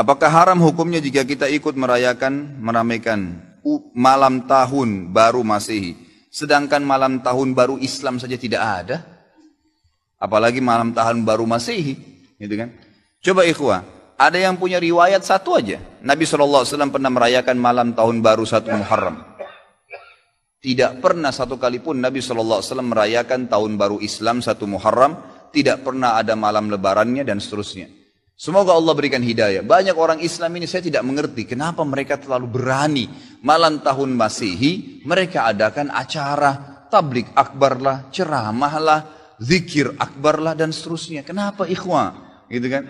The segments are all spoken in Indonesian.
Apakah haram hukumnya jika kita ikut merayakan, meramaikan malam tahun baru Masehi, sedangkan malam tahun baru Islam saja tidak ada? Apalagi malam tahun baru Masehi, gitu kan? Coba ikhwah, ada yang punya riwayat satu aja. Nabi SAW pernah merayakan malam tahun baru satu Muharram. Tidak pernah satu kali pun Nabi SAW merayakan tahun baru Islam satu Muharram. Tidak pernah ada malam lebarannya dan seterusnya. Semoga Allah berikan hidayah. Banyak orang Islam ini saya tidak mengerti kenapa mereka terlalu berani. Malam tahun Masehi mereka adakan acara tablik akbarlah, ceramahlah, zikir akbarlah dan seterusnya. Kenapa ikhwah? Gitu kan?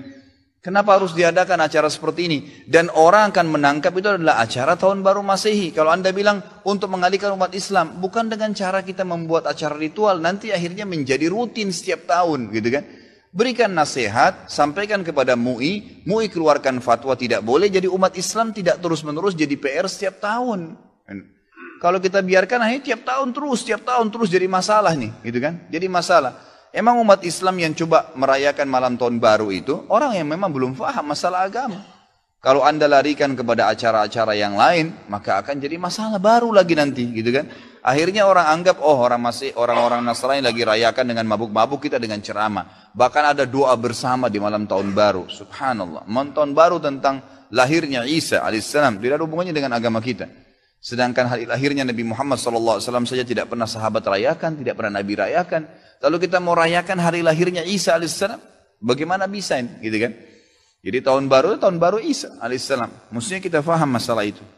Kenapa harus diadakan acara seperti ini? Dan orang akan menangkap itu adalah acara tahun baru Masehi. Kalau Anda bilang untuk mengalihkan umat Islam, bukan dengan cara kita membuat acara ritual, nanti akhirnya menjadi rutin setiap tahun, gitu kan? Berikan nasihat, sampaikan kepada MUI, MUI keluarkan fatwa tidak boleh, jadi umat Islam tidak terus-menerus jadi PR setiap tahun. Kalau kita biarkan, akhirnya tiap tahun terus, tiap tahun terus jadi masalah nih, gitu kan? Jadi masalah. Emang umat Islam yang coba merayakan malam tahun baru itu, orang yang memang belum faham masalah agama. Kalau anda larikan kepada acara-acara yang lain, maka akan jadi masalah baru lagi nanti, gitu kan? Akhirnya orang anggap oh orang masih orang-orang Nasrani lagi rayakan dengan mabuk-mabuk kita dengan ceramah. Bahkan ada doa bersama di malam tahun baru. Subhanallah. Malam tahun baru tentang lahirnya Isa alaihissalam tidak ada hubungannya dengan agama kita. Sedangkan hari lahirnya Nabi Muhammad SAW saja tidak pernah sahabat rayakan, tidak pernah Nabi rayakan. Lalu kita mau rayakan hari lahirnya Isa alaihissalam, bagaimana bisa ini? Gitu kan? Jadi tahun baru, tahun baru Isa alaihissalam. Mestinya kita faham masalah itu.